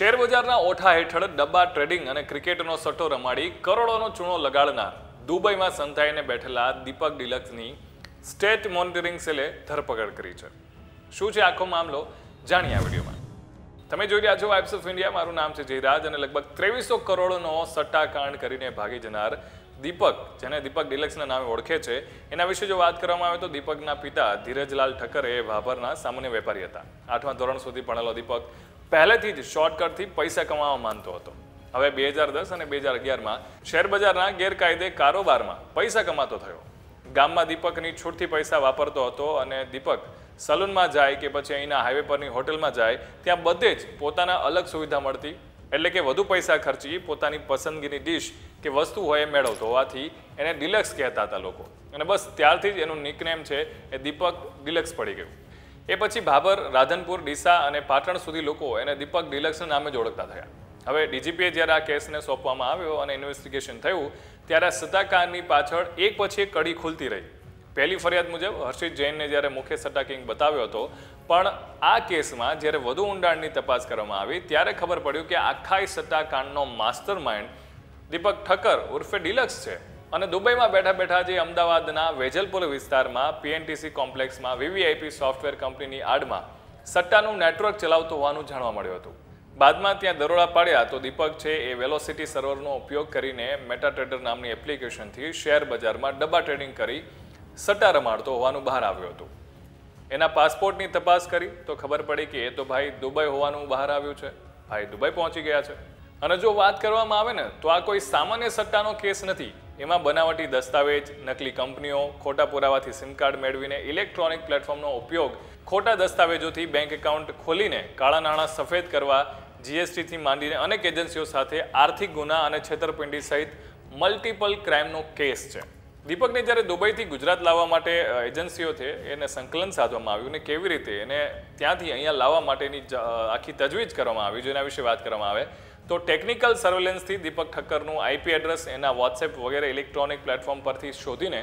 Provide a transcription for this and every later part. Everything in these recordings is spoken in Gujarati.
શેરબજારના ઓઠા હેઠળ ડબ્બા ટ્રેડિંગ અને ક્રિકેટનો સટ્ટો રમાડી કરોડોનો ચૂણો લગાડનાર દુબઈમાં સંતાઈને બેઠેલા દીપક ડિલક્સની સ્ટેટ મોનિટરિંગ સેલે ધરપકડ કરી છે શું છે આખો મામલો જાણીએ આ વિડીયોમાં તમે જોઈ રહ્યા છો વાઇબ્સ ઓફ ઇન્ડિયા મારું નામ છે જયરાજ અને લગભગ ત્રેવીસો કરોડનો કાંડ કરીને ભાગી જનાર દીપક જેને દીપક ડિલક્સના નામે ઓળખે છે એના વિશે જો વાત કરવામાં આવે તો દીપકના પિતા ધીરજલાલ ઠક્કર એ ભાભરના સામાન્ય વેપારી હતા આઠમા ધોરણ સુધી ભણેલો દીપક પહેલેથી જ શોર્ટકટથી પૈસા કમાવા માનતો હતો હવે બે હજાર દસ અને બે હજાર અગિયારમાં શેરબજારના ગેરકાયદે કારોબારમાં પૈસા કમાતો થયો ગામમાં દીપકની છૂટથી પૈસા વાપરતો હતો અને દીપક સલૂનમાં જાય કે પછી અહીંના હાઈવે પરની હોટલમાં જાય ત્યાં બધે જ પોતાના અલગ સુવિધા મળતી એટલે કે વધુ પૈસા ખર્ચી પોતાની પસંદગીની ડીશ કે વસ્તુ હોય એ મેળવતો હોવાથી એને ડિલક્સ કહેતા હતા લોકો અને બસ ત્યારથી જ એનું નિકનેમ છે એ દીપક ડિલક્સ પડી ગયું એ પછી ભાબર રાધનપુર ડીસા અને પાટણ સુધી લોકો એને દીપક ડિલક્સના નામે જ ઓળખતા થયા હવે ડીજીપીએ જ્યારે આ કેસને સોંપવામાં આવ્યો અને ઇન્વેસ્ટિગેશન થયું ત્યારે આ સત્તાકારની પાછળ એક પછી એક કડી ખુલતી રહી પહેલી ફરિયાદ મુજબ હર્ષિત જૈનને જ્યારે મુખ્ય સટ્ટા કિંગ બતાવ્યો હતો પણ આ કેસમાં જ્યારે વધુ ઊંડાણની તપાસ કરવામાં આવી ત્યારે ખબર પડ્યું કે આખા સત્તાકાંડનો માસ્ટર માઇન્ડ દીપક ઠક્કર ઉર્ફે ડિલક્સ છે અને દુબઈમાં બેઠા બેઠા જે અમદાવાદના વેજલપુર વિસ્તારમાં પીએનટીસી કોમ્પ્લેક્સમાં વીવીઆઈપી સોફ્ટવેર કંપનીની આડમાં સટ્ટાનું નેટવર્ક ચલાવતું હોવાનું જાણવા મળ્યું હતું બાદમાં ત્યાં દરોડા પાડ્યા તો દીપક છે એ વેલોસિટી સર્વરનો ઉપયોગ કરીને મેટા ટ્રેડર નામની એપ્લિકેશનથી શેર બજારમાં ડબ્બા ટ્રેડિંગ કરી સટ્ટા રમાડતો હોવાનું બહાર આવ્યું હતું એના પાસપોર્ટની તપાસ કરી તો ખબર પડી કે એ તો ભાઈ દુબઈ હોવાનું બહાર આવ્યું છે ભાઈ દુબઈ પહોંચી ગયા છે અને જો વાત કરવામાં આવે ને તો આ કોઈ સામાન્ય સટ્ટાનો કેસ નથી એમાં બનાવટી દસ્તાવેજ નકલી કંપનીઓ ખોટા પુરાવાથી સિમ કાર્ડ મેળવીને ઇલેક્ટ્રોનિક પ્લેટફોર્મનો ઉપયોગ ખોટા દસ્તાવેજોથી બેંક એકાઉન્ટ ખોલીને કાળા નાણાં સફેદ કરવા જીએસટીથી માંડીને અનેક એજન્સીઓ સાથે આર્થિક ગુના અને છેતરપિંડી સહિત મલ્ટિપલ ક્રાઇમનો કેસ છે દીપકને જ્યારે દુબઈથી ગુજરાત લાવવા માટે એજન્સીઓ છે એને સંકલન સાધવામાં આવ્યું ને કેવી રીતે એને ત્યાંથી અહીંયા લાવવા માટેની આખી તજવીજ કરવામાં આવી જેના વિશે વાત કરવામાં આવે તો ટેકનિકલ સર્વેલન્સથી દીપક ઠક્કરનું આઈપી એડ્રેસ એના વોટ્સએપ વગેરે ઇલેક્ટ્રોનિક પ્લેટફોર્મ પરથી શોધીને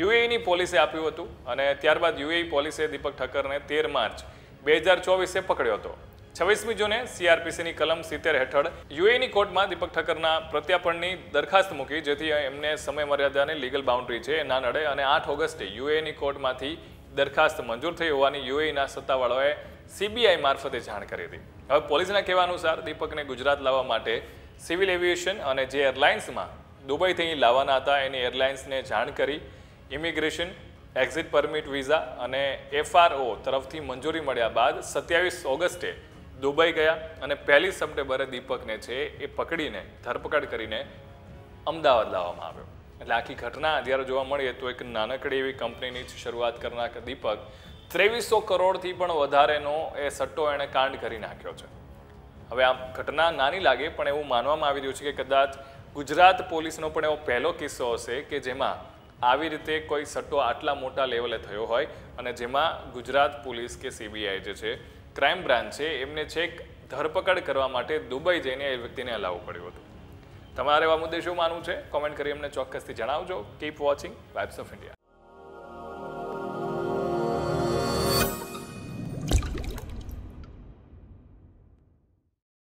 યુએઈની e પોલીસે આપ્યું હતું અને ત્યારબાદ યુએઈ e પોલીસે દીપક ઠક્કરને તેર માર્ચ બે હજાર ચોવીસે પકડ્યો હતો છવ્વીસમી જૂને સીઆરપીસીની કલમ સિત્તેર હેઠળ યુએની e કોર્ટમાં દીપક ઠક્કરના પ્રત્યાપણની દરખાસ્ત મૂકી જેથી એમને સમય મર્યાદાની લીગલ બાઉન્ડ્રી છે ના નડે અને આઠ ઓગસ્ટે યુએની કોર્ટમાંથી દરખાસ્ત મંજૂર થઈ હોવાની યુએઈના સત્તાવાળાઓએ સીબીઆઈ મારફતે જાણ કરી હતી હવે પોલીસના કહેવા અનુસાર દીપકને ગુજરાત લાવવા માટે સિવિલ એવિએશન અને જે એરલાઇન્સમાં દુબઈથી અહીં લાવવાના હતા એની એરલાઇન્સને જાણ કરી ઇમિગ્રેશન એક્ઝિટ પરમિટ વિઝા અને એફઆરઓ તરફથી મંજૂરી મળ્યા બાદ સત્યાવીસ ઓગસ્ટે દુબઈ ગયા અને પહેલી સપ્ટેમ્બરે દીપકને છે એ પકડીને ધરપકડ કરીને અમદાવાદ લાવવામાં આવ્યો એટલે આખી ઘટના જ્યારે જોવા મળીએ તો એક નાનકડી એવી કંપનીની શરૂઆત કરનાર દીપક ત્રેવીસો કરોડથી પણ વધારેનો એ સટ્ટો એણે કાંડ કરી નાખ્યો છે હવે આ ઘટના નાની લાગે પણ એવું માનવામાં આવી રહ્યું છે કે કદાચ ગુજરાત પોલીસનો પણ એવો પહેલો કિસ્સો હશે કે જેમાં આવી રીતે કોઈ સટ્ટો આટલા મોટા લેવલે થયો હોય અને જેમાં ગુજરાત પોલીસ કે સીબીઆઈ જે છે ક્રાઇમ બ્રાન્ચ છે એમને છેક ધરપકડ કરવા માટે દુબઈ જઈને એ વ્યક્તિને હલાવવું પડ્યું હતું તમારે એવા મુદ્દે શું માનવું છે કોમેન્ટ કરી અમને ચોક્કસથી જણાવજો keep watching vibes of India